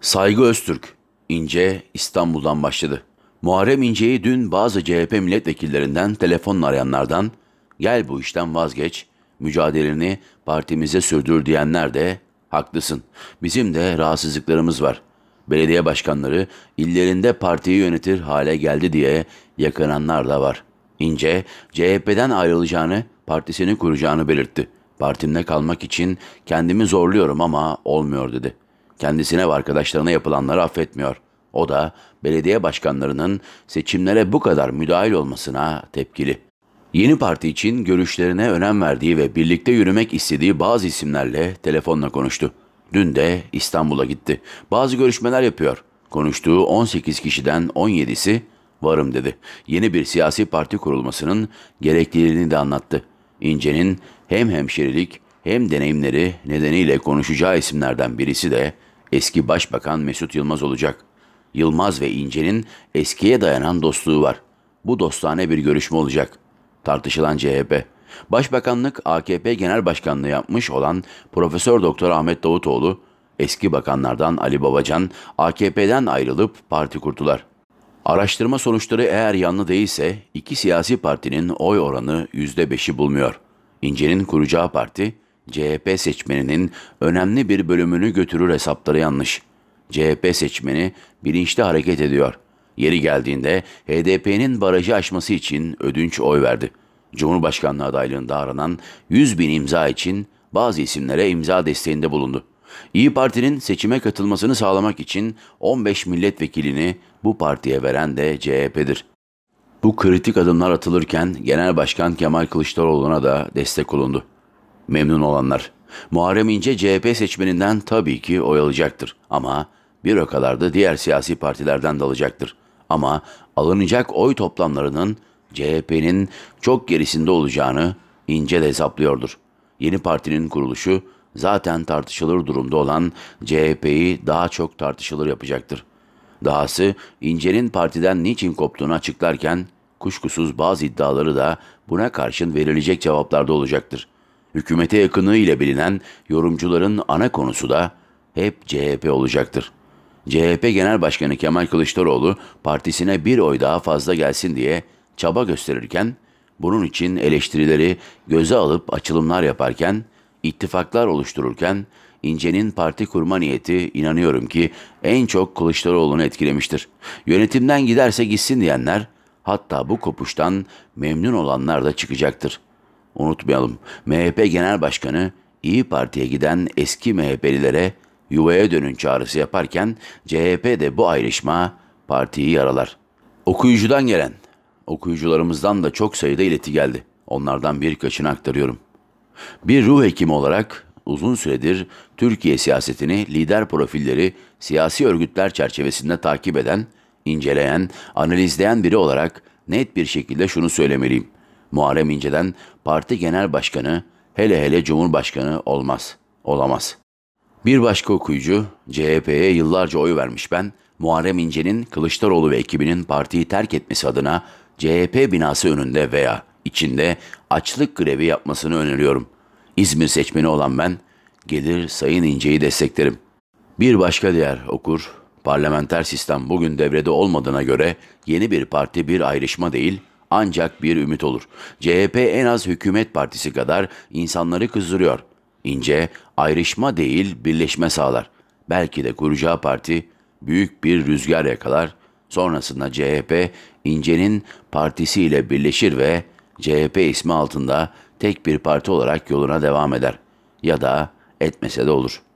Saygı Öztürk, İnce İstanbul'dan başladı. Muharrem İnce'yi dün bazı CHP milletvekillerinden telefonla arayanlardan gel bu işten vazgeç, mücadeleni partimize sürdür diyenler de haklısın. Bizim de rahatsızlıklarımız var. Belediye başkanları illerinde partiyi yönetir hale geldi diye yakınanlar da var. İnce CHP'den ayrılacağını, partisini kuracağını belirtti. Partimde kalmak için kendimi zorluyorum ama olmuyor dedi.'' Kendisine ve arkadaşlarına yapılanları affetmiyor. O da belediye başkanlarının seçimlere bu kadar müdahil olmasına tepkili. Yeni parti için görüşlerine önem verdiği ve birlikte yürümek istediği bazı isimlerle telefonla konuştu. Dün de İstanbul'a gitti. Bazı görüşmeler yapıyor. Konuştuğu 18 kişiden 17'si varım dedi. Yeni bir siyasi parti kurulmasının gerekliliğini de anlattı. İnce'nin hem hemşerilik hem deneyimleri nedeniyle konuşacağı isimlerden birisi de eski başbakan Mesut Yılmaz olacak. Yılmaz ve İnce'nin eskiye dayanan dostluğu var. Bu dostane bir görüşme olacak. Tartışılan CHP. Başbakanlık AKP Genel Başkanlığı yapmış olan Profesör Doktor Ahmet Davutoğlu, eski bakanlardan Ali Babacan AKP'den ayrılıp parti kurdular. Araştırma sonuçları eğer yanlı değilse iki siyasi partinin oy oranı %5'i bulmuyor. İnce'nin kuracağı parti CHP seçmeninin önemli bir bölümünü götürür hesapları yanlış. CHP seçmeni bilinçli hareket ediyor. Yeri geldiğinde HDP'nin barajı aşması için ödünç oy verdi. Cumhurbaşkanlığı adaylığında aranan 100 bin imza için bazı isimlere imza desteğinde bulundu. İyi Parti'nin seçime katılmasını sağlamak için 15 milletvekilini bu partiye veren de CHP'dir. Bu kritik adımlar atılırken Genel Başkan Kemal Kılıçdaroğlu'na da destek olundu memnun olanlar. Muharrem İnce CHP seçmeninden tabii ki oy alacaktır ama bir o kadar da diğer siyasi partilerden de alacaktır. Ama alınacak oy toplamlarının CHP'nin çok gerisinde olacağını İnce de hesaplıyordur. Yeni partinin kuruluşu zaten tartışılır durumda olan CHP'yi daha çok tartışılır yapacaktır. Dahası İnce'nin partiden niçin koptuğunu açıklarken kuşkusuz bazı iddiaları da buna karşın verilecek cevaplarda olacaktır.'' hükümete yakınlığı ile bilinen yorumcuların ana konusu da hep CHP olacaktır. CHP Genel Başkanı Kemal Kılıçdaroğlu partisine bir oy daha fazla gelsin diye çaba gösterirken, bunun için eleştirileri göze alıp açılımlar yaparken, ittifaklar oluştururken, İnce'nin parti kurma niyeti inanıyorum ki en çok Kılıçdaroğlu'nu etkilemiştir. Yönetimden giderse gitsin diyenler, hatta bu kopuştan memnun olanlar da çıkacaktır.'' Unutmayalım MHP Genel Başkanı İyi Parti'ye giden eski MHP'lilere yuvaya dönün çağrısı yaparken CHP de bu ayrışma partiyi yaralar. Okuyucudan gelen, okuyucularımızdan da çok sayıda ileti geldi. Onlardan birkaçını aktarıyorum. Bir ruh hekimi olarak uzun süredir Türkiye siyasetini lider profilleri, siyasi örgütler çerçevesinde takip eden, inceleyen, analizleyen biri olarak net bir şekilde şunu söylemeliyim. Muharrem İnce'den parti genel başkanı, hele hele cumhurbaşkanı olmaz, olamaz. Bir başka okuyucu, CHP'ye yıllarca oy vermiş ben, Muharrem İnce'nin Kılıçdaroğlu ve ekibinin partiyi terk etmesi adına CHP binası önünde veya içinde açlık grevi yapmasını öneriyorum. İzmir seçmeni olan ben, gelir Sayın İnce'yi desteklerim. Bir başka diğer okur, parlamenter sistem bugün devrede olmadığına göre yeni bir parti bir ayrışma değil, ancak bir ümit olur. CHP en az hükümet partisi kadar insanları kızdırıyor. İnce ayrışma değil birleşme sağlar. Belki de kuracağı parti büyük bir rüzgar yakalar. Sonrasında CHP İnce'nin partisiyle birleşir ve CHP ismi altında tek bir parti olarak yoluna devam eder. Ya da etmese de olur.''